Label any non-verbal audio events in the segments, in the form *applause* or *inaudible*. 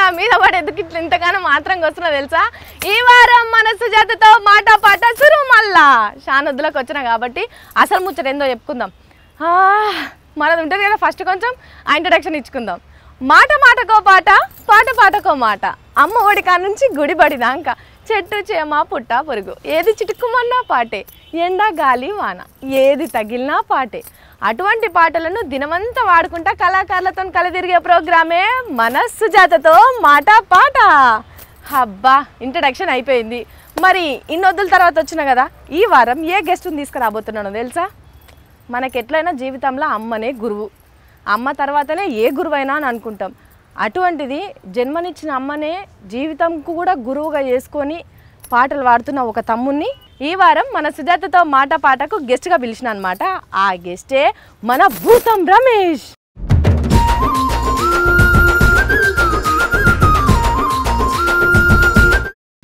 నా మీద వాడు ఎందుకు ఇట్లా ఇంతగానో మాత్రం వస్తున్నా తెలుసా ఈ వారం మనసు జతతో మాట పాట సురు మళ్ళా షానొద్దులకు వచ్చిన కాబట్టి అసలు ముచ్చట ఏందో చెప్పుకుందాం మనది ఉంటుంది కదా ఫస్ట్ కొంచెం ఆ ఇంట్రడక్షన్ ఇచ్చుకుందాం మాట మాటకో పాట పాట పాటకో మాట అమ్మ ఒడి నుంచి గుడి పడిదాంక చెట్టు చేమ పుట్ట పొరుగు ఏది చిటుకుమన్నా పాటే ఎండ గాలి వాన ఏది తగిలినా పాటే అటువంటి పాటలను దినమంతా వాడుకుంటా కళాకారులతో కలదిరిగే ప్రోగ్రామే మనస్సు జాతతో మాట పాట హబ్బా ఇంట్రడక్షన్ అయిపోయింది మరి ఇన్నొద్దుల తర్వాత వచ్చిన కదా ఈ వారం ఏ గెస్ట్ని తీసుకురాబోతున్నాను తెలుసా మనకెట్లయినా జీవితంలో అమ్మనే గురువు అమ్మ తర్వాతనే ఏ గురువైనా అని అనుకుంటాం అటువంటిది జన్మనిచ్చిన అమ్మనే జీవితంకు కూడా గురువుగా చేసుకొని పాటలు పాడుతున్న ఒక తమ్ముణ్ణి ఈ వారం మన సిద్ధార్థతో మాట పాటకు గెస్ట్గా పిలిచిన అనమాట ఆ గెస్టే మన భూతం రమేష్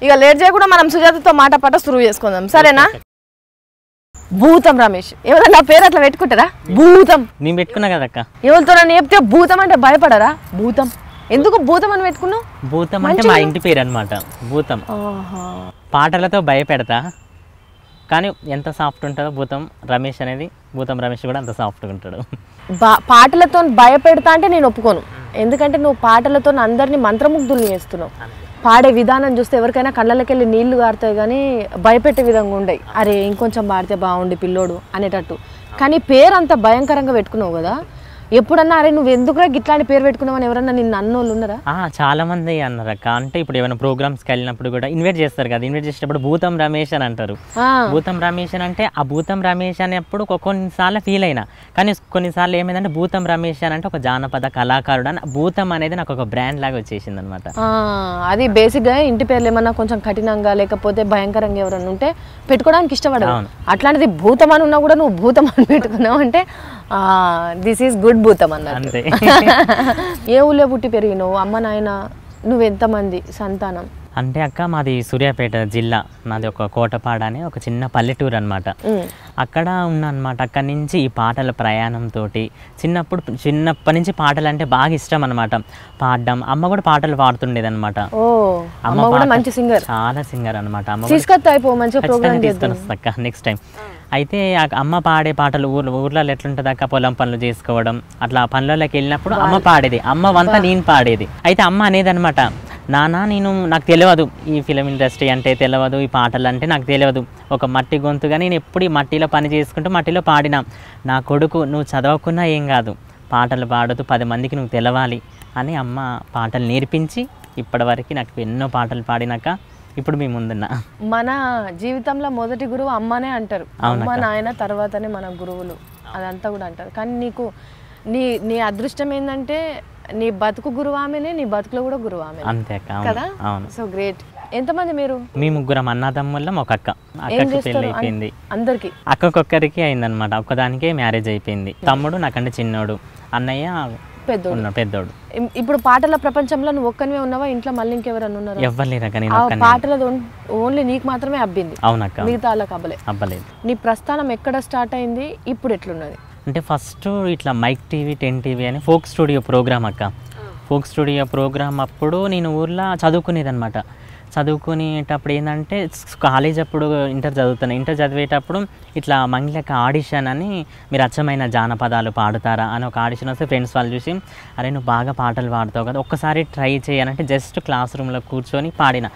ఇక లేట్ చేయకుండా మనం సుజాతతో మాట పాట సురువు చేసుకుందాం సరేనా భూతం రమేష్ ఎవరైనా నా పేరు అట్లా పెట్టుకుంటారా భూతం నేను పెట్టుకున్నా కదా అక్క ఎవరితో చెప్తే భూతం అంటే భయపడరా భూతం ఎందుకు భూతం అని పెట్టుకున్నావు భూతం అంటే మా ఇంటి పేరు అనమాట భూతం పాటలతో భయపెడతా కానీ ఎంత సాఫ్ట్ ఉంటుందో భూతం రమేష్ అనేది భూతం రమేష్ కూడా అంత గా ఉంటాడు పాటలతో భయపెడతా అంటే నేను ఒప్పుకోను ఎందుకంటే నువ్వు పాటలతో అందరినీ మంత్రముగ్ధులు చేస్తున్నావు పాడే విధానం చూస్తే ఎవరికైనా కళ్ళకి వెళ్ళి నీళ్లు కారుతాయి కానీ భయపెట్టే విధంగా ఉండయి అరే ఇంకొంచెం పాడితే బాగుండి పిల్లోడు అనేటట్టు కానీ పేరు అంత భయంకరంగా పెట్టుకున్నావు కదా ఎప్పుడన్నా అరే నువ్వు ఎందుకురా ఇట్లాంటి పేరు పెట్టుకున్నావని ఎవరన్నా నిన్ను అన్నోళ్ళు ఉన్నారా చాలా మంది అన్నారక్క అంటే ఇప్పుడు ఏమైనా ప్రోగ్రామ్స్కి వెళ్ళినప్పుడు కూడా ఇన్వైట్ చేస్తారు కదా ఇన్వైట్ చేసేటప్పుడు భూతం రమేష్ అని అంటారు భూతం రమేష్ అని అంటే ఆ భూతం రమేష్ అనేప్పుడు కొన్నిసార్లు ఫీల్ అయినా కానీ కొన్నిసార్లు ఏమైందంటే భూతం రమేష్ అని అంటే ఒక జానపద కళాకారుడు అని భూతం అనేది నాకు ఒక బ్రాండ్ లాగా వచ్చేసింది అనమాట అది బేసిక్గా ఇంటి పేర్లు ఏమన్నా కొంచెం కఠినంగా లేకపోతే భయంకరంగా ఎవరన్నా ఉంటే పెట్టుకోవడానికి ఇష్టపడవు అట్లాంటిది భూతం అని ఉన్నా కూడా నువ్వు భూతం అని పెట్టుకున్నావు అంటే దిస్ ఈస్ గుడ్ అద్భుతం అన్నది *laughs* ఏ ఊళ్ళో పుట్టి పెరిగినావు అమ్మ నాయన నువ్వెంతమంది సంతానం అంటే అక్క మాది సూర్యాపేట జిల్లా నాది ఒక కోటపాడ అనే ఒక చిన్న పల్లెటూరు అనమాట అక్కడ ఉన్న అనమాట అక్కడి నుంచి ఈ పాటల ప్రయాణంతో చిన్నప్పుడు చిన్నప్పటి నుంచి పాటలు అంటే బాగా ఇష్టం అనమాట పాడడం అమ్మ కూడా పాటలు పాడుతుండేది అనమాట అమ్మ కూడా మంచి సింగర్ చాలా సింగర్ అనమాట అయిపో నెక్స్ట్ టైం అయితే అమ్మ పాడే పాటలు ఊర్లో ఊర్లలో ఎట్లుంటుంది అక్క పొలం పనులు చేసుకోవడం అట్లా పనులలోకి వెళ్ళినప్పుడు అమ్మ పాడేది అమ్మ వంత నేను పాడేది అయితే అమ్మ అనేది అనమాట నానా నేను నాకు తెలియదు ఈ ఫిలిం ఇండస్ట్రీ అంటే తెలియదు ఈ పాటలు అంటే నాకు తెలియదు ఒక మట్టి గొంతుగా నేను ఎప్పుడు ఈ మట్టిలో పని చేసుకుంటూ మట్టిలో పాడినా నా కొడుకు నువ్వు చదవకున్నా ఏం కాదు పాటలు పాడుతూ పది మందికి నువ్వు తెలవాలి అని అమ్మ పాటలు నేర్పించి ఇప్పటివరకు నాకు ఎన్నో పాటలు పాడినాక ఇప్పుడు మీ ముందున్న మన జీవితంలో మొదటి గురువు అమ్మనే అంటారు అమ్మ నాయన తర్వాతనే మన గురువులు అదంతా కూడా అంటారు కానీ నీకు నీ నీ అదృష్టం ఏంటంటే నీ బతుకు గురువామెనే నీ బతుకులో కూడా గురువామె అంతే కదా సో గ్రేట్ ఎంతమంది మీరు మీ ముగ్గురం అన్నదమ్ముళ్ళం ఒక అక్క అక్కకి పెళ్లి అయిపోయింది అందరికి అక్కకొక్కరికి అయిందనమాట ఒక్కదానికే మ్యారేజ్ అయిపోయింది తమ్ముడు నాకంటే చిన్నోడు అన్నయ్య పెద్దోడు పెద్దోడు ఇప్పుడు పాటల ప్రపంచంలో నువ్వు ఒక్కనివే ఉన్నావా ఇంట్లో మళ్ళీ ఇంకెవరన్నా ఉన్నారు ఎవరు పాటల ఓన్లీ నీకు మాత్రమే అబ్బింది అవునక్క మిగతా వాళ్ళకి అబ్బలే అబ్బలేదు నీ ప్రస్థానం ఎక్కడ స్టార్ట్ అయింది ఇప్పుడు ఎట్లున్నది అంటే ఫస్ట్ ఇట్లా మైక్ టీవీ టెన్ టీవీ అని ఫోక్ స్టూడియో ప్రోగ్రామ్ అక్క ఫోక్ స్టూడియో ప్రోగ్రామ్ అప్పుడు నేను ఊర్లో చదువుకునేది అనమాట చదువుకునేటప్పుడు ఏంటంటే కాలేజ్ అప్పుడు ఇంటర్ చదువుతాను ఇంటర్ చదివేటప్పుడు ఇట్లా మంగిలక ఆడిషన్ అని మీరు అచ్చమైన జానపదాలు పాడుతారా అని ఒక ఆడిషన్ వస్తే ఫ్రెండ్స్ వాళ్ళు చూసి అరే నువ్వు బాగా పాటలు పాడుతావు కదా ఒక్కసారి ట్రై చేయాలంటే జస్ట్ క్లాస్ రూమ్లో కూర్చొని పాడిన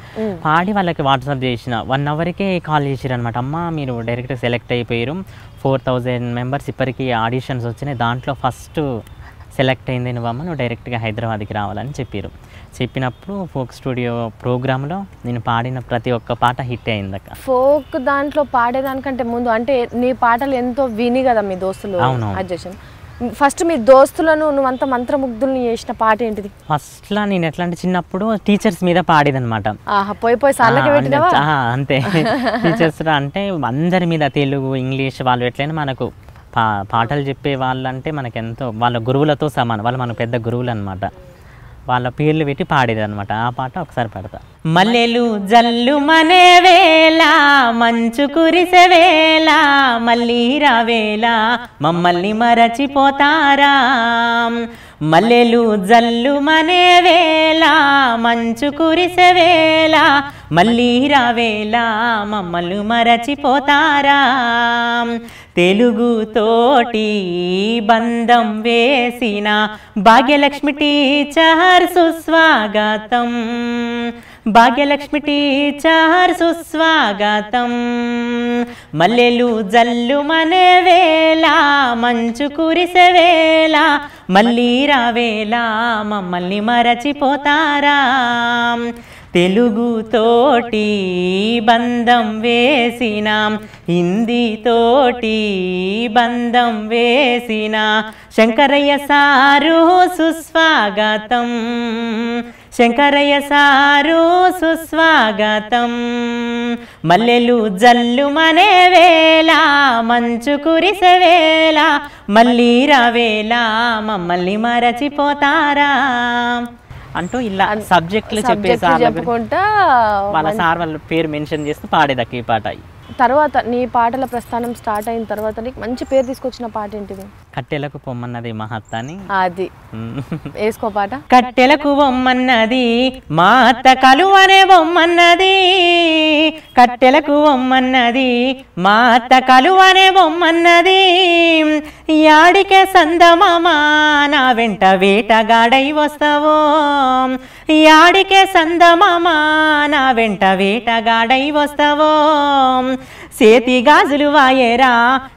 పాడి వాళ్ళకి వాట్సాప్ చేసిన వన్ అవర్కే కాల్ చేసిరు అనమాట అమ్మ మీరు డైరెక్ట్ సెలెక్ట్ అయిపోయారు ఫోర్ థౌజండ్ మెంబర్స్ ఇప్పటికీ ఆడిషన్స్ వచ్చినాయి దాంట్లో ఫస్ట్ సెలెక్ట్ అయింది నువ్వమ్మ నువ్వు డైరెక్ట్గా హైదరాబాద్కి రావాలని చెప్పారు చెప్పినప్పుడు ఫోక్ స్టూడియో ప్రోగ్రాంలో నేను పాడిన ప్రతి ఒక్క పాట హిట్ అయింది అక్క ఫోక్ దాంట్లో పాడేదానికంటే ముందు అంటే నీ పాటలు ఎంతో విని కదా మీ దోస్తులు అవును ఫస్ట్ మీ దోస్తులను నువ్వు అంత మంత్రముగ్ధులను చేసిన పాట ఏంటిది లా నేను ఎట్లా అంటే చిన్నప్పుడు టీచర్స్ మీద పాడేదనమాట పోయి పోయి అంతే *laughs* టీచర్స్ అంటే అందరి మీద తెలుగు ఇంగ్లీష్ వాళ్ళు ఎట్లయినా మనకు పా పాటలు చెప్పే వాళ్ళంటే మనకెంతో వాళ్ళ గురువులతో సమానం వాళ్ళు మనకు పెద్ద గురువులు అనమాట వాళ్ళ పేర్లు పెట్టి పాడేదనమాట ఆ పాట ఒకసారి పాడతా మల్లెలు జల్లు మనే వేళ మంచు కురిసే వేళ మళ్ళీ రావేళ మమ్మల్ని మరచిపోతారా మల్లెలు జల్లు మనే వేళ మంచు కురిసే వేళ మళ్ళీ రావేళ మమ్మల్ని మరచిపోతారా తెలుగుతోటి బంధం వేసిన భాగ్యలక్ష్మి టీచర్ సుస్వాగతం భాగ్యలక్ష్మి టీచర్ సుస్వాగతం మల్లెలు జల్లు మనే వేళ మంచు కురిసే వేళ మళ్ళీ రావేలా మమ్మల్ని మరచిపోతారా తెలుగుతోటి బంధం వేసినాం హిందీతోటి బంధం వేసిన శంకరయ్య సారు సుస్వాగతం శంకరయ్య సారు సుస్వాగతం మల్లెలు జల్లు మనే వేళ మంచు కురిసవేళ మళ్ళీ రవేళ మమ్మల్ని మరచిపోతారా అంటూ ఇలా సబ్జెక్టులు చెప్పేసి వాళ్ళ సార్ వాళ్ళ పేరు మెన్షన్ చేస్తూ పాడేదక్క ఈ పాట తర్వాత నీ పాటల ప్రస్థానం స్టార్ట్ అయిన తర్వాత నీకు మంచి పేరు తీసుకొచ్చిన పాట ఏంటిది కట్టెలకు పొమ్మన్నది మహత్తాని అది వేసుకో పాట కట్టెలకు బొమ్మన్నది మా అత్త కలువనే బొమ్మన్నది కట్టెలకు బొమ్మన్నది మా అత్త కలువనే బొమ్మన్నది యాడికే సందమమా నా వెంట వేటగాడై వస్తావో యాడికే సందమమా నా వెంట వేటగాడై వస్తావో సేతి గాజులు వాయేరా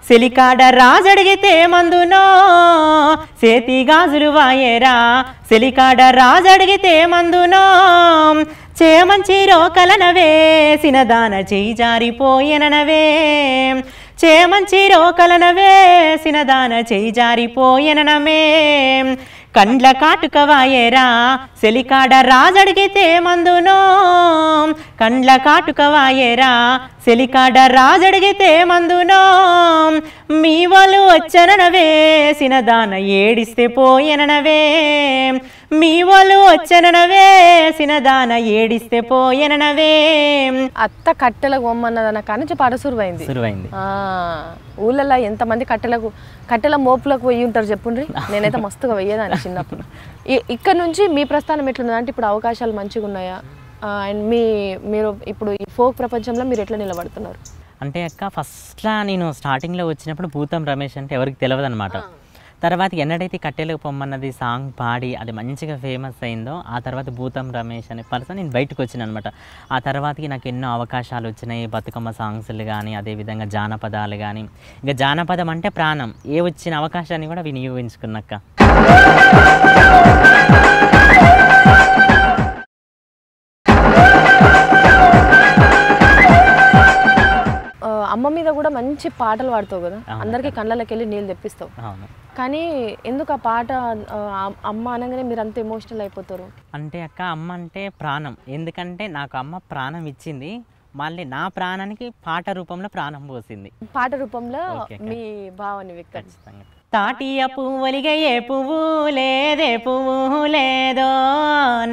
సెలికాడ రాజడిగితే మందునో సేతి గాజులు వాయేరా సెలికాడ రాజడిగితే మందునో చేమంచిరో కలనవే సినదాన చేయి జారిపోయెననవే చేమంచిరో కలనవే సినదాన చేయి జారిపోయెననమే కండ్ల కాటుక వాయేరా సెలికాడ రాజడిగితే మందునో కండ్ల కాటుక వాయేరా చెలికాడ రాజడిగితే మందునో మీ వాళ్ళు వచ్చననవే సినదాన ఏడిస్తే పోయననవే మీ వాళ్ళు వచ్చననవే సినదాన ఏడిస్తే పోయననవే అత్త కట్టెల గొమ్మన్నదన కాని నుంచి పాట సురువైంది సురువైంది ఊళ్ళల్లో ఎంతమంది కట్టెలకు కట్టెల మోపులకు పోయి ఉంటారు చెప్పుండ్రి నేనైతే మస్తుగా వెయ్యేదాన్ని చిన్నప్పుడు *laughs* ఇక్కడ నుంచి మీ ప్రస్థానం ఎట్లుందంటే ఇప్పుడు అవకాశాలు మంచిగా ఉన్నాయా అండ్ uh, మీ మీరు ఇప్పుడు ఈ ఫోక్ ప్రపంచంలో మీరు ఎట్లా నిలబడుతున్నారు అంటే అక్క ఫస్ట్లా నేను స్టార్టింగ్లో వచ్చినప్పుడు భూతం రమేష్ అంటే ఎవరికి తెలియదు అనమాట తర్వాత ఎన్నడైతే కట్టెలకు పొమ్మన్నది సాంగ్ పాడి అది మంచిగా ఫేమస్ అయిందో ఆ తర్వాత భూతం రమేష్ అనే పర్సన్ నేను బయటకు వచ్చిన అనమాట ఆ తర్వాతకి నాకు ఎన్నో అవకాశాలు వచ్చినాయి బతుకమ్మ సాంగ్స్లు కానీ అదేవిధంగా జానపదాలు కానీ ఇంకా జానపదం అంటే ప్రాణం ఏ వచ్చిన అవకాశాన్ని కూడా వినియోగించుకున్నాక కూడా మంచి పాటలు పాడుతావు కదా అందరికీ కళ్ళకి వెళ్ళి నీళ్ళు తెప్పిస్తావు కానీ ఎందుకు ఆ పాట అమ్మ అనగానే మీరు అంత ఎమోషనల్ అయిపోతారు అంటే అక్క అమ్మ అంటే ప్రాణం ఎందుకంటే నాకు అమ్మ ప్రాణం ఇచ్చింది మళ్ళీ నా ప్రాణానికి పాట రూపంలో ప్రాణం పోసింది పాట రూపంలో మీ భావాన్ని వ్యక్తం తాటియ పువ్వలిగయ్యే పువ్వు లేదే పువ్వు లేదో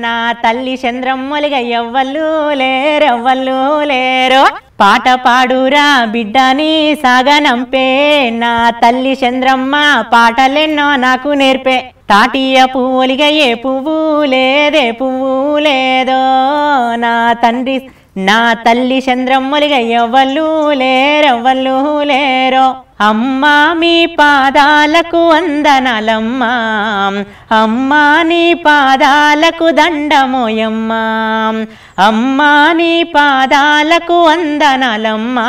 నా తల్లి చంద్రమ్మలిగ ఎవ్వళ్ళు లేరెవ్వళ్ళు లేరో పాట పాడురా బిడ్డని సాగనంపే నా తల్లి చంద్రమ్మ పాటలెన్నో నాకు నేర్పే తాటియ పువ్వులిగయ్యే పువ్వు లేదే పువ్వు లేదో నా తండ్రి నా తల్లి చంద్రమ్మలిగ ఎవ్వళ్ళు లేరెవ్వళ్ళు లేరో అమ్మా మీ పాదాలకు వందనలమ్మా అమ్మా నీ పాదాలకు దండమోయమ్మా అమ్మా నీ పాదాలకు వందనలమ్మా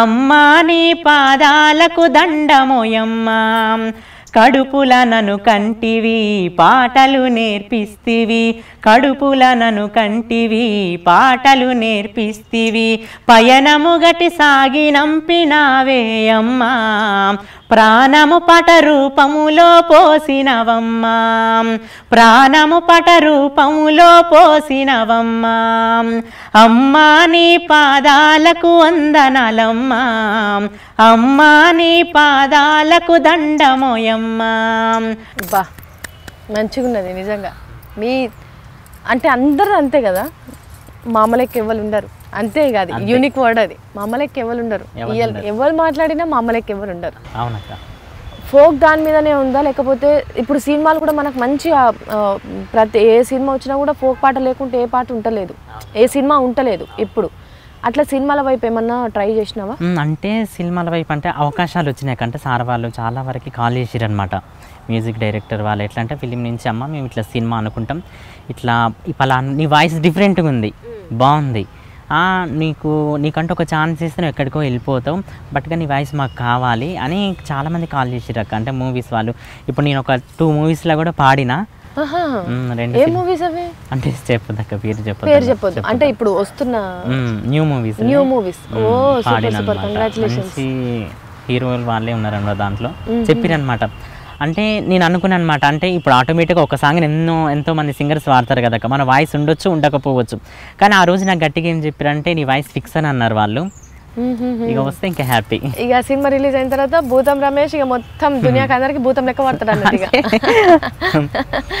అమ్మా నీ పాదాలకు దండమోయమ్మా కడుపుల నను కంటివి పాటలు నేర్పిస్తివి కడుపుల నను కంటివి పాటలు నేర్పిస్తివి పయనము గటి నంపినావేయమ్మా ప్రాణము పట రూపములో పోసినవమ్మా ప్రాణము పట రూపములో పోసినవమ్మా అమ్మా నీ పాదాలకు వందనలమ్మా అమ్మా నీ పాదాలకు దండమోయమ్మా బా మంచిగున్నది నిజంగా మీ అంటే అందరూ అంతే కదా మామలకి ఎవరు ఉండరు అంతే కాదు యూనిక్ వర్డ్ అది మా ఎవరు ఉండరు ఎవరు మాట్లాడినా మా ఎవరు ఉండరు అవునక్క ఫోక్ దాని మీదనే ఉందా లేకపోతే ఇప్పుడు సినిమాలు కూడా మనకు మంచి ప్రతి ఏ సినిమా వచ్చినా కూడా ఫోక్ పాట లేకుంటే ఏ పాట ఉండలేదు ఏ సినిమా ఉండలేదు ఇప్పుడు అట్లా సినిమాల వైపు ఏమన్నా ట్రై చేసినావా అంటే సినిమాల వైపు అంటే అవకాశాలు వచ్చినాయి కంటే సార్ వాళ్ళు చాలా వరకు కాల్ అనమాట మ్యూజిక్ డైరెక్టర్ వాళ్ళు ఎట్లా అంటే ఫిలిం నుంచి అమ్మ మేము ఇట్లా సినిమా అనుకుంటాం ఇట్లా ఇప్పుడు నీ వాయిస్ డిఫరెంట్గా ఉంది బాగుంది నీకు నీకంటే ఒక ఛాన్స్ ఇస్తే నువ్వు ఎక్కడికో వెళ్ళిపోతావు బట్గా నీ వాయిస్ మాకు కావాలి అని చాలామంది కాల్ చేసిరు అక్క అంటే మూవీస్ వాళ్ళు ఇప్పుడు నేను ఒక టూ మూవీస్లో కూడా పాడిన ఏ మూవీస్ అవి అంటే చెప్పదు అక్క పేరు చెప్పదు పేరు చెప్పదు అంటే ఇప్పుడు వస్తున్న new movies new movies oh super super congratulations హీరోలు వాళ్ళే ఉన్నారన్నమాట దాంట్లో చెప్పిరనమాట అంటే నేను అనుకున్నాను అనమాట అంటే ఇప్పుడు ఆటోమేటిక్గా ఒక సాంగ్ని ఎన్నో ఎంతో మంది సింగర్స్ వాడతారు కదా మన వాయిస్ ఉండొచ్చు ఉండకపోవచ్చు కానీ ఆ రోజు నాకు గట్టిగా ఏం చెప్పారంటే నీ వాయిస్ ఫిక్స్ అని అన్నారు వాళ్ళు ఇక వస్తే ఇంకా హ్యాపీ ఇక సినిమా రిలీజ్ అయిన తర్వాత భూతం రమేష్ ఇక మొత్తం దునియాకి అందరికి భూతం లెక్క పడతాడు అన్నట్టు *laughs* *laughs*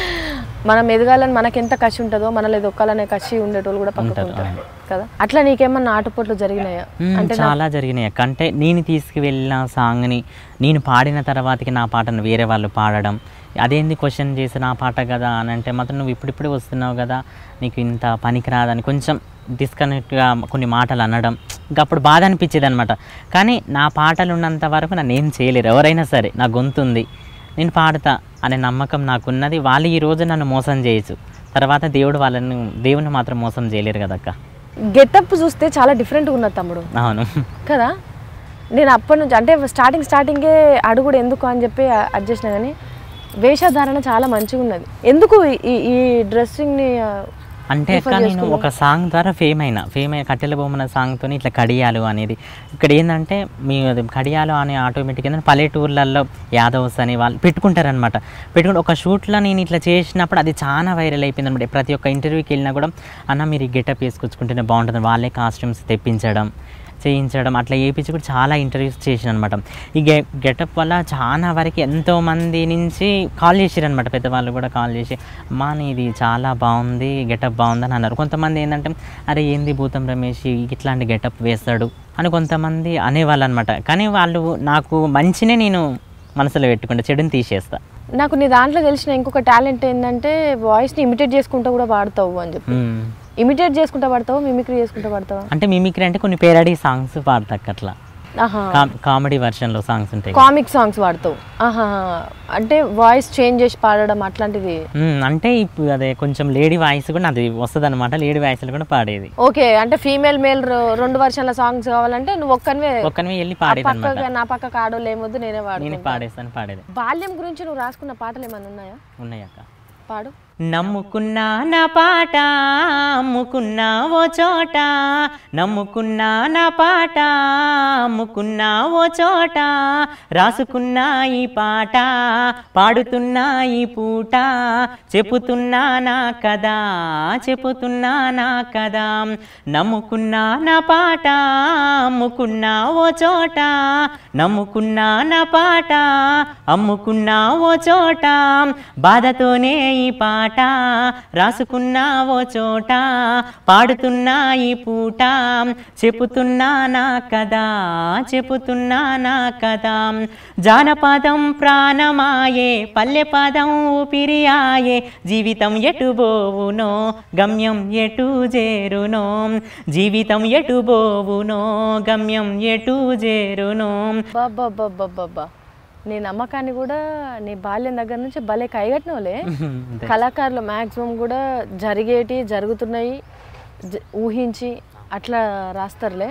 మనం ఎదగాలని మనకెంత కసి ఉంటుందో మనలో ఎదొక్కాలనే కసి ఉండేటోళ్ళు కూడా పక్కన ఉంటారు కదా అట్లా నీకేమన్నా నాటుపోట్లు జరిగినాయా అంటే చాలా జరిగినాయి అంటే నేను తీసుకువెళ్ళిన సాంగ్ని నేను పాడిన తర్వాతకి నా పాటను వేరే వాళ్ళు పాడడం అదేంది క్వశ్చన్ చేసి నా పాట కదా అని అంటే మాత్రం నువ్వు ఇప్పుడిప్పుడే వస్తున్నావు కదా నీకు ఇంత పనికిరాదని కొంచెం డిస్కనెక్ట్గా కొన్ని మాటలు అనడం ఇంకా అప్పుడు బాధ అనిపించేది అనమాట కానీ నా పాటలు ఉన్నంత వరకు నన్ను ఏం చేయలేరు ఎవరైనా సరే నా గొంతుంది నేను పాడతా అనే నమ్మకం నాకున్నది వాళ్ళు ఈరోజు నన్ను మోసం చేయొచ్చు తర్వాత దేవుడు వాళ్ళని దేవుని మాత్రం మోసం చేయలేరు కదక్క గెటప్ చూస్తే చాలా డిఫరెంట్గా ఉన్నది తమ్ముడు అవును కదా నేను అప్పటి నుంచి అంటే స్టార్టింగ్ స్టార్టింగే అడుగుడు ఎందుకు అని చెప్పి అడ్జస్ట్ కానీ వేషధారణ చాలా మంచిగా ఉన్నది ఎందుకు ఈ ఈ డ్రెస్సింగ్ని అంటే అక్క నేను ఒక సాంగ్ ద్వారా ఫేమ్ అయినా ఫేమ్ అయిన కట్టెల బొమ్మన సాంగ్తో ఇట్లా కడియాలు అనేది ఇక్కడ ఏంటంటే మీ కడియాలు అనే ఆటోమేటిక్ ఏంటంటే పల్లెటూర్లలో యాదవ్స్ అని వాళ్ళు పెట్టుకుంటారనమాట పెట్టుకుంటే ఒక షూట్లో నేను ఇట్లా చేసినప్పుడు అది చాలా వైరల్ అయిపోయింది అనమాట ప్రతి ఒక్క ఇంటర్వ్యూకి వెళ్ళినా కూడా అన్న మీరు ఈ గెటప్ వేసుకొచ్చుకుంటేనే బాగుంటుంది వాళ్ళే కాస్ట్యూమ్స్ తెప్పించడం చేయించడం అట్లా చేయించి కూడా చాలా ఇంటర్వ్యూస్ చేసిన అనమాట ఈ గె గెటప్ వల్ల చాలా వరకు ఎంతోమంది నుంచి కాల్ చేసిరనమాట పెద్దవాళ్ళు కూడా కాల్ చేసి మా ఇది చాలా బాగుంది గెటప్ బాగుంది అని అన్నారు కొంతమంది ఏంటంటే అరే ఏంది భూతం రమేష్ ఇట్లాంటి గెటప్ వేస్తాడు అని కొంతమంది అనేవాళ్ళు అనమాట కానీ వాళ్ళు నాకు మంచినే నేను మనసులో పెట్టుకుంటే చెడుని తీసేస్తా నాకు నీ దాంట్లో తెలిసిన ఇంకొక టాలెంట్ ఏంటంటే వాయిస్ని ఇమిటేట్ చేసుకుంటూ కూడా పాడతావు అని చెప్పి ఇమిటేట్ చేసుకుంటా పడతావా మిమిక్రీ చేసుకుంటా పడతావా అంటే మిమిక్రీ అంటే కొన్ని పేరడి సాంగ్స్ పాడతాక అట్లా కామెడీ వెర్షన్ లో సాంగ్స్ ఉంటాయి కామిక్ సాంగ్స్ వాడతావు అంటే వాయిస్ చేంజ్ చేసి పాడడం అట్లాంటిది అంటే ఇప్పుడు అదే కొంచెం లేడీ వాయిస్ కూడా అది వస్తుంది అనమాట లేడీ వాయిస్ కూడా పాడేది ఓకే అంటే ఫీమేల్ మేల్ రెండు వర్షన్ల సాంగ్స్ కావాలంటే నువ్వు ఒక్కనివే ఒక్కనివే వెళ్ళి పాడేది నా పక్క కాడో ఏమొద్దు నేనే వాడు నేను పాడేస్తాను పాడేది బాల్యం గురించి నువ్వు రాసుకున్న పాటలు ఏమైనా ఉన్నాయా ఉన్నాయక్క పాడు నమ్ముకున్నా నా పాట అమ్ముకున్నా ఓ చోట నమ్ముకున్నా నా పాట అమ్ముకున్నా ఓ చోట రాసుకున్నా ఈ పాట పాడుతున్నా ఈ పూట చెబుతున్నా నా కదా చెబుతున్నా నా కదా నమ్ముకున్నా నా పాట అమ్ముకున్నా ఓ చోట నమ్ముకున్నా నా పాట అమ్ముకున్నా ఓ చోట బాధతోనే ఈ పాట పాట రాసుకున్నావో చోట పాడుతున్నా ఈ పూట చెబుతున్నా నా కదా చెబుతున్నా నా కదా జానపదం ప్రాణమాయే పల్లెపదం ఊపిరియాయే జీవితం ఎటు బోవునో గమ్యం ఎటు చేరునో జీవితం ఎటు బోవునో గమ్యం ఎటు చేరునో బాబా బాబా బాబా నీ నమ్మకాన్ని కూడా నీ బాల్యం దగ్గర నుంచి భలే కైగట్టినోలే *laughs* కళాకారులు మాక్సిమం కూడా జరిగేటి జరుగుతున్నాయి ఊహించి అట్లా రాస్తారులే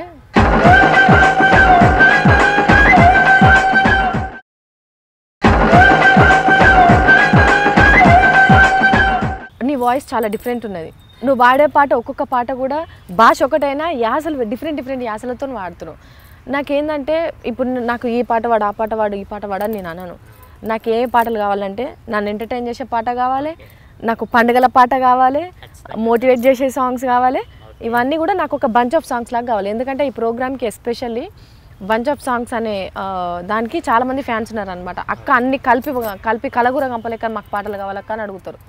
నీ వాయిస్ చాలా డిఫరెంట్ ఉన్నది నువ్వు పాడే పాట ఒక్కొక్క పాట కూడా భాష ఒకటైనా యాసలు డిఫరెంట్ డిఫరెంట్ యాసలతో వాడుతున్నావు నాకేందంటే ఇప్పుడు నాకు ఈ పాట వాడు ఆ పాట వాడు ఈ పాట వాడని నేను అనను నాకు ఏ పాటలు కావాలంటే నన్ను ఎంటర్టైన్ చేసే పాట కావాలి నాకు పండుగల పాట కావాలి మోటివేట్ చేసే సాంగ్స్ కావాలి ఇవన్నీ కూడా నాకు ఒక బంచ్ ఆఫ్ సాంగ్స్ లాగా కావాలి ఎందుకంటే ఈ ప్రోగ్రామ్కి ఎస్పెషల్లీ బంచ్ ఆఫ్ సాంగ్స్ అనే దానికి చాలామంది ఫ్యాన్స్ ఉన్నారనమాట అక్క అన్ని కలిపి కలిపి కలగూర కంపలేక మాకు పాటలు కావాలక్క అని అడుగుతారు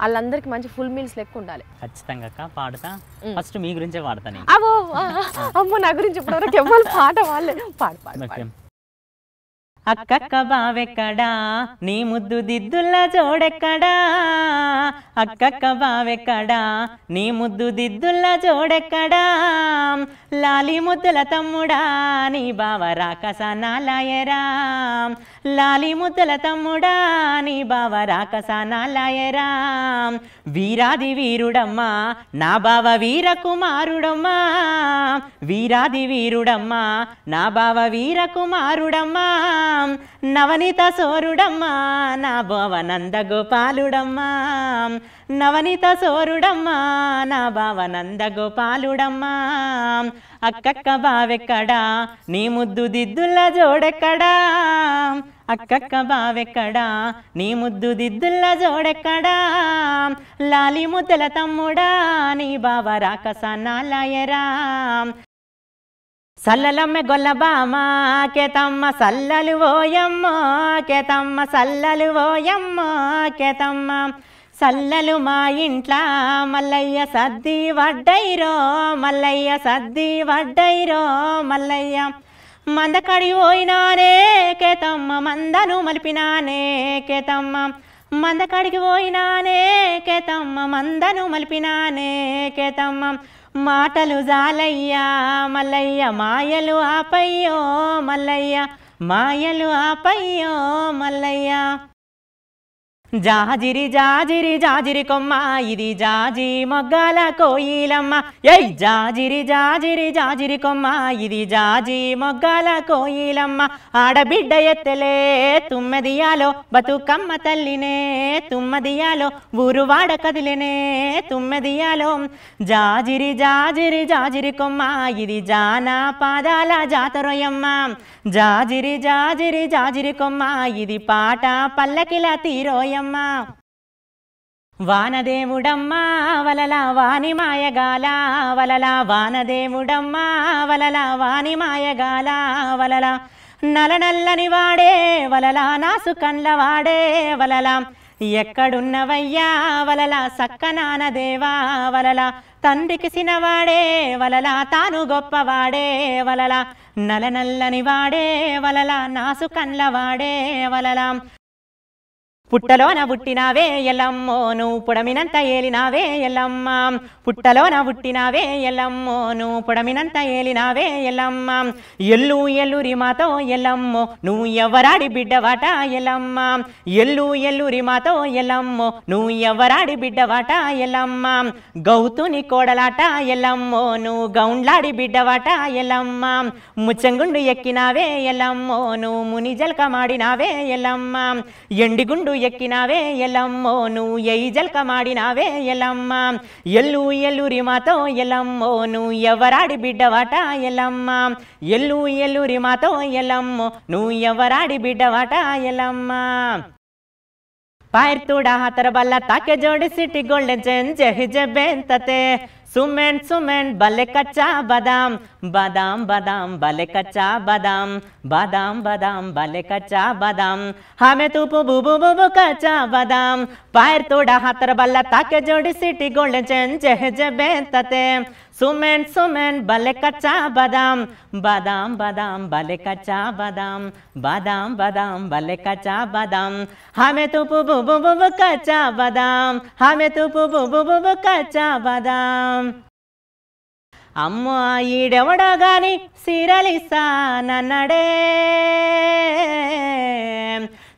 వాళ్ళందరికి మంచి ఫుల్ మీల్స్ లెక్క ఉండాలి ఖచ్చితంగా అక్క పాడతా ఫస్ట్ మీ గురించే పాడతాను అవో అమ్మ నా గురించి ఇప్పటివరకు ఎవరు పాట వాళ్ళే పాడు పాడు అక్కక్క బావెక్కడా నీ ముద్దు దిద్దుల జోడెక్కడా అక్కక్క బావెక్కడా నీ ముద్దు దిద్దుల జోడెక్కడా లాలి ముద్దుల తమ్ముడా నీ బావ రాకస నాలాయరా లాలి ముద్దల తమ్ముడా నీ బావ నాలయరా వీరాది వీరుడమ్మా నా బావ వీర కుమారుడమ్మా వీరాది వీరుడమ్మా నా బావ వీర కుమారుడమ్మా నవనీత సోరుడమ్మా నా బావ నందగోపాలుడమ్మా నవనీత సోరుడమ్మా నా భావనంద గోపాలుడమ్మా అక్కక్క బావెక్కడా నీ ముద్దు దిద్దుల జోడెక్కడా అక్కక్క బావెక్కడా నీ ముద్దు దిద్దుల జోడెక్కడా లాలి ముద్దల తమ్ముడా నీ బావ రాకసనాలయరా సల్లలమ్మ గొల్లబామా కేతమ్మ సల్లలు ఓయమ్మ కేతమ్మ సల్లలు ఓయమ్మ కేతమ్మ చల్లలు మా ఇంట్ల మల్లయ్య సద్ది వడ్డైరో మల్లయ్య సద్ది వడ్డైరో మల్లయ్య మందకడి పోయినానే కేతమ్మ మందను మలిపినానే కేతమ్మ మందకడికి పోయినానే కేతమ్మ మందను మలిపినానే కేతమ్మ మాటలు జాలయ్యా మల్లయ్య మాయలు ఆపయ్యో మల్లయ్య మాయలు ఆపయ్యో మల్లయ్య జాజిరి జాజిరి జాజిరి కొమ్మ ఇది జాజి మొగ్గల కోయిలమ్మ ఎయ్ జాజిరి జాజిరి జాజిరి కొమ్మ ఇది జాజి మొగ్గల కోయిలమ్మ ఆడబిడ్డ ఎత్తలే తుమ్మదియాలో బతుకమ్మ తల్లినే తుమ్మదియాలో ఊరువాడ కదిలినే తుమ్మదియాలో జాజిరి జాజిరి జాజిరి కొమ్మ ఇది జానా పాదాల జాతరయమ్మ జాజిరి జాజిరి జాజిరి కొమ్మ ఇది పాట పల్లకిల తీరోయమ్మ వానదేవుడమ్మా వానదేవుడమ్మా వలలా వాని మాయగాల వలలా వానదేవుడమ్మా వలలా వాని మాయగాల నల నల్లని వాడే వలలా నాసు కండ్ల వాడే వలలా ఎక్కడున్నవయ్యా వలలా సక్క దేవా వలలా తండ్రికి సినవాడే వలలా తాను గొప్పవాడే వలల నల్లని వాడే వలలా నాసు కండ్ల వాడే వలలా పుట్టలోన పుట్టినావే ఎల్లమ్మో నువ్వు పొడమినంత ఏలినావే ఎల్లమ్మ పుట్టలోన పుట్టినావే ఎల్లమ్మో నువ్వు పొడమినంత ఏలినావే ఎల్లమ్మ ఎల్లు ఎల్లురి మాతో ఎల్లమ్మో నువ్వు ఎవరాడి బిడ్డవాట ఎల్లమ్మ ఎల్లు ఎల్లురి మాతో ఎల్లమ్మో నువ్వు ఎవరాడి బిడ్డవాట ఎల్లమ్మ గౌతుని కోడలాట ఎల్లమ్మో నువ్వు గౌండ్లాడి బిడ్డవాట ఎల్లమ్మ ముచ్చంగుండు ఎక్కినావే ఎల్లమ్మో నువ్వు మునిజల్కమాడినావే ఎల్లమ్మ ఎండిగుండు ಎಕ್ಕಿನಾವೇ ಎಲ್ಲಮ್ಮೋ ನೂ ಎೈ ಜಲ್ಕ ಮಾಡಿನಾವೇ ಎಲ್ಲಮ್ಮ ಎಲ್ಲೂ ಎಲ್ಲೂರಿ ಮಾತೋ ಎಲ್ಲಮ್ಮೋ ನೂ ఎవరాడి బిడ్డవాట ఎల్లమ్మ ఎల్లు ఎల్లురి మాతో ఎల్లమ్మ నువ్వు ఎవరాడి బిడ్డవాట ఎల్లమ్మ ಪಾಯರ್ ತೂಡ ಹತರ ಬಲ್ಲ ತಾಕೆ ಜೋಡಿಸಿಟ್ಟಿಗೊಳ್ಳೆ ಜನ್ ಜಹಿ ಜಬೆಂತತೆ सुमेन सुमेन बले कच्चा बादाम बादाम बादाम बले कच्चा बादाम बादाम बादाम बले कच्चा बादाम हमें तू बुबू बुबू कच्चा बादाम पैर तोड़ा हाथर बल्ला ताके जोड़ी सिटी गोल्ड चेन जह जबे तते సుమెన్ సుమెన్ బలె కచ్చా బదాం బదాం బదాం బలె కచ్చా బదాం బదాం బదాం బలె కచ్చా బదాం హమె తుపు బుబు బుబు కచ్చా బదాం హమె తుపు బుబు బుబు కచ్చా బదాం అమ్మ ఈడెవడా గాని సిరలిస్తానన్నడే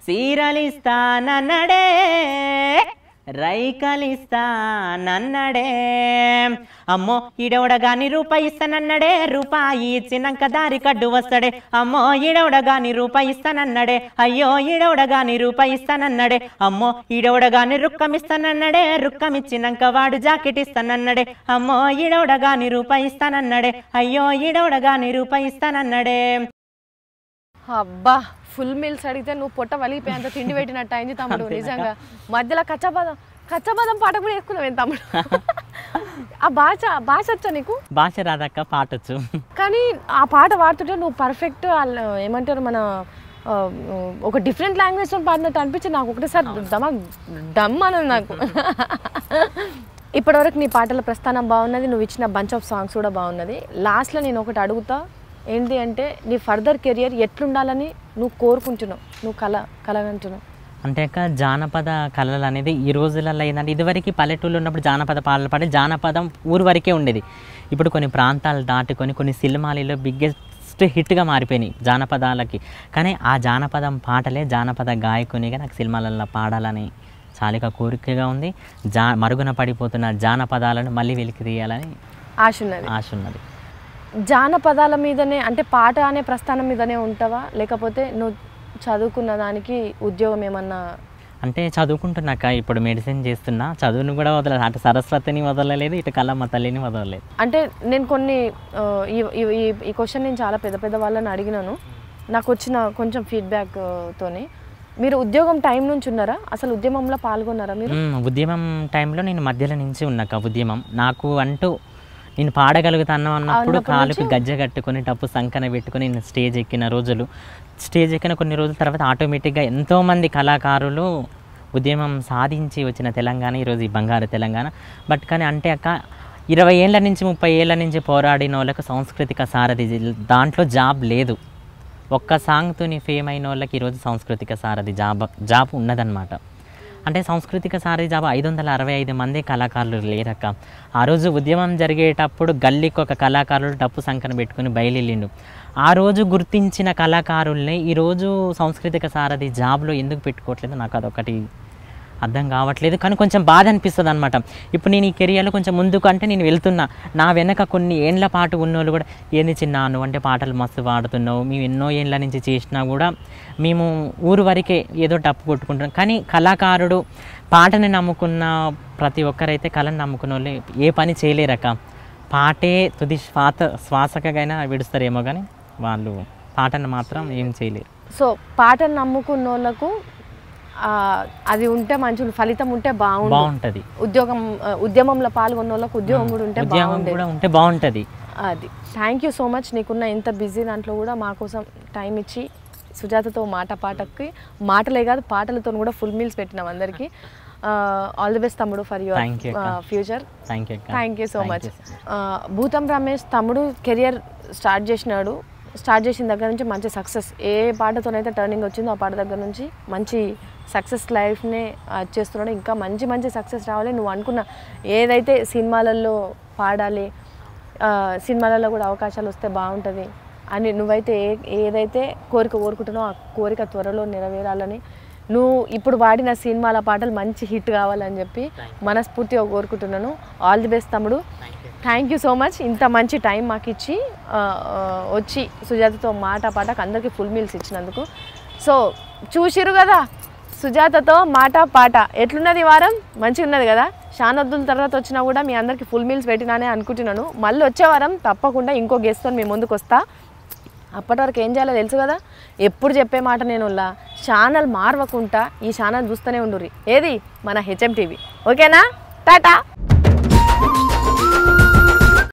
సీరలిస్తానన్నడే నన్నడే అమ్మో ఇడవడగాని రూపాయి ఇస్తానన్నడే రూపాయి ఇచ్చినాక దారి కడ్డు వస్తాడే అమ్మో ఇడవడగాని రూపాయి ఇస్తానన్నడే అయ్యో ఇడవడగాని రూపాయి ఇస్తానన్నడే అమ్మో ఇడవడగాని రుక్కమిస్తానన్నడే రుక్కమిచ్చినాక వాడు జాకెట్ ఇస్తానన్నడే అమ్మో ఇడవడగాని రూపాయి ఇస్తానన్నడే అయ్యో ఇడవడగాని రూపాయి ఇస్తానన్నడే అబ్బా ఫుల్ మీల్స్ అడిగితే నువ్వు పొట్ట వలిగిపోయేంత తిండి పెట్టినట్టు అయింది తమ్ముడు నిజంగా మధ్యలో కచ్చబదం కచ్చబదం పాట కూడా ఏం తమ్ముడు ఆ భాష భాష వచ్చా నీకు భాష రాదక్క పాటొచ్చు కానీ ఆ పాట పాడుతుంటే నువ్వు పర్ఫెక్ట్ ఏమంటారు మన ఒక డిఫరెంట్ లాంగ్వేజ్ తో పాడినట్టు అనిపించి నాకు ఒకటేసారి దమ డమ్ అన్నది నాకు ఇప్పటివరకు నీ పాటల ప్రస్థానం బాగున్నది నువ్వు ఇచ్చిన బంచ్ ఆఫ్ సాంగ్స్ కూడా బాగున్నది లాస్ట్లో నేను ఒకటి అడుగుతా ఏంటి అంటే నీ ఫర్దర్ కెరియర్ ఎట్లుండాలని నువ్వు కోరుకుంటున్నావు నువ్వు కల కలగంటున్నావు అంతేక జానపద కళలు అనేది ఈ రోజులలో ఏంటంటే ఇదివరకు పల్లెటూళ్ళు ఉన్నప్పుడు జానపద పాటలు పాడి జానపదం ఊరు వరకే ఉండేది ఇప్పుడు కొన్ని ప్రాంతాలు దాటుకొని కొన్ని సినిమాలలో బిగ్గెస్ట్ హిట్గా మారిపోయినాయి జానపదాలకి కానీ ఆ జానపదం పాటలే జానపద గాయకునిగా నాకు సినిమాలలో పాడాలని చాలిక కోరికగా ఉంది జా మరుగున పడిపోతున్న జానపదాలను మళ్ళీ వెలికి తీయాలని ఆశ ఉన్నది ఆశ ఉన్నది జానపదాల మీదనే అంటే పాట అనే ప్రస్థానం మీదనే ఉంటావా లేకపోతే నువ్వు చదువుకున్న దానికి ఉద్యోగం ఏమన్నా అంటే చదువుకుంటున్నాక ఇప్పుడు మెడిసిన్ చేస్తున్నా చదువును కూడా వదలలేదు అటు సరస్వతిని వదలలేదు ఇటు కళమ్మ తల్లిని వదలలేదు అంటే నేను కొన్ని ఈ క్వశ్చన్ నేను చాలా పెద్ద పెద్ద వాళ్ళని అడిగినాను నాకు వచ్చిన కొంచెం ఫీడ్బ్యాక్తోని మీరు ఉద్యోగం టైం నుంచి ఉన్నారా అసలు ఉద్యమంలో పాల్గొన్నారా మీరు ఉద్యమం టైంలో నేను మధ్యలో నుంచి ఉన్నాక ఉద్యమం నాకు అంటూ నేను పాడగలుగుతాను అన్నప్పుడు కాలుకి గజ్జ కట్టుకుని టప్పు సంకన పెట్టుకుని నేను స్టేజ్ ఎక్కిన రోజులు స్టేజ్ ఎక్కిన కొన్ని రోజుల తర్వాత ఆటోమేటిక్గా ఎంతోమంది కళాకారులు ఉద్యమం సాధించి వచ్చిన తెలంగాణ ఈరోజు ఈ బంగారు తెలంగాణ బట్ కానీ అంటే అక్క ఇరవై ఏళ్ళ నుంచి ముప్పై ఏళ్ళ నుంచి పోరాడిన వాళ్ళకు సాంస్కృతిక సారథి దాంట్లో జాబ్ లేదు ఒక్క సాంగ్తో ఫేమ్ అయిన వాళ్ళకి ఈరోజు సాంస్కృతిక సారథి జాబ్ జాబ్ ఉన్నదన్నమాట అంటే సాంస్కృతిక జాబా ఐదు వందల అరవై ఐదు మంది కళాకారులు లేరక్క ఆ రోజు ఉద్యమం జరిగేటప్పుడు గల్లీకి ఒక కళాకారుడు డప్పు సంకన పెట్టుకుని బయలుదేళ్ళిండు ఆ రోజు గుర్తించిన కళాకారుల్ని ఈరోజు సాంస్కృతిక సారథి జాబ్లో ఎందుకు పెట్టుకోవట్లేదు నాకు అదొకటి అర్థం కావట్లేదు కానీ కొంచెం బాధ అనిపిస్తుంది అనమాట ఇప్పుడు నేను ఈ కెరియర్లో కొంచెం ముందుకు అంటే నేను వెళ్తున్నా నా వెనక కొన్ని ఏండ్ల పాటు ఉన్నోళ్ళు కూడా ఏంది చిన్నాను అంటే పాటలు మస్తు పాడుతున్నావు మేము ఎన్నో ఏండ్ల నుంచి చేసినా కూడా మేము ఊరు వరకే ఏదో డప్పు కొట్టుకుంటున్నాం కానీ కళాకారుడు పాటని నమ్ముకున్న ప్రతి ఒక్కరైతే కళను నమ్ముకున్న వాళ్ళు ఏ పని చేయలేరక పాటే తుది శ్వాత శ్వాసకైనా విడుస్తారేమో కానీ వాళ్ళు పాటను మాత్రం ఏం చేయలేరు సో పాటను నమ్ముకున్న వాళ్ళకు అది ఉంటే మంచి ఫలితం ఉంటే బాగుంటుంది ఉద్యోగం ఉద్యమంలో పాల్గొన్న వాళ్ళకి ఉద్యోగం కూడా ఉంటే కూడా ఉంటే బాగుంటుంది అది థ్యాంక్ యూ సో మచ్ నీకున్న ఇంత బిజీ దాంట్లో కూడా మా కోసం టైం ఇచ్చి సుజాతతో మాట పాటకి మాటలే కాదు పాటలతో కూడా ఫుల్ మీల్స్ పెట్టినాం అందరికీ ఆల్ ది బెస్ట్ తమ్ముడు for your future thank you so much Bhootham Ramesh తమ్ముడు కెరియర్ స్టార్ట్ చేసినాడు స్టార్ట్ చేసిన దగ్గర నుంచి మంచి సక్సెస్ ఏ పాటతోనైతే టర్నింగ్ వచ్చిందో ఆ పాట దగ్గర నుంచి మంచి సక్సెస్ లైఫ్ని చేస్తున్నాడు ఇంకా మంచి మంచి సక్సెస్ రావాలి నువ్వు అనుకున్న ఏదైతే సినిమాలలో పాడాలి సినిమాలలో కూడా అవకాశాలు వస్తే బాగుంటుంది అని నువ్వైతే ఏ ఏదైతే కోరిక కోరుకుంటున్నావు ఆ కోరిక త్వరలో నెరవేరాలని నువ్వు ఇప్పుడు పాడిన సినిమాల పాటలు మంచి హిట్ కావాలని చెప్పి మనస్ఫూర్తిగా కోరుకుంటున్నాను ఆల్ ది బెస్ట్ తమ్ముడు థ్యాంక్ యూ సో మచ్ ఇంత మంచి టైం మాకు ఇచ్చి వచ్చి సుజాతతో మాట పాటకు అందరికీ ఫుల్ మీల్స్ ఇచ్చినందుకు సో చూసిరు కదా సుజాతతో మాట పాట ఎట్లున్నది వారం మంచిగా ఉన్నది కదా షానద్దుల తర్వాత వచ్చినా కూడా మీ అందరికీ ఫుల్ మీల్స్ పెట్టినానే అనుకుంటున్నాను మళ్ళీ వచ్చే వారం తప్పకుండా ఇంకో గెస్ట్తో మీ ముందుకు వస్తా అప్పటి వరకు ఏం చేయాలో తెలుసు కదా ఎప్పుడు చెప్పే మాట నేను ఛానల్ మార్వకుండా ఈ ఛానల్ చూస్తూనే ఉండుర్రి ఏది మన హెచ్ఎం టీవీ ఓకేనా టాటా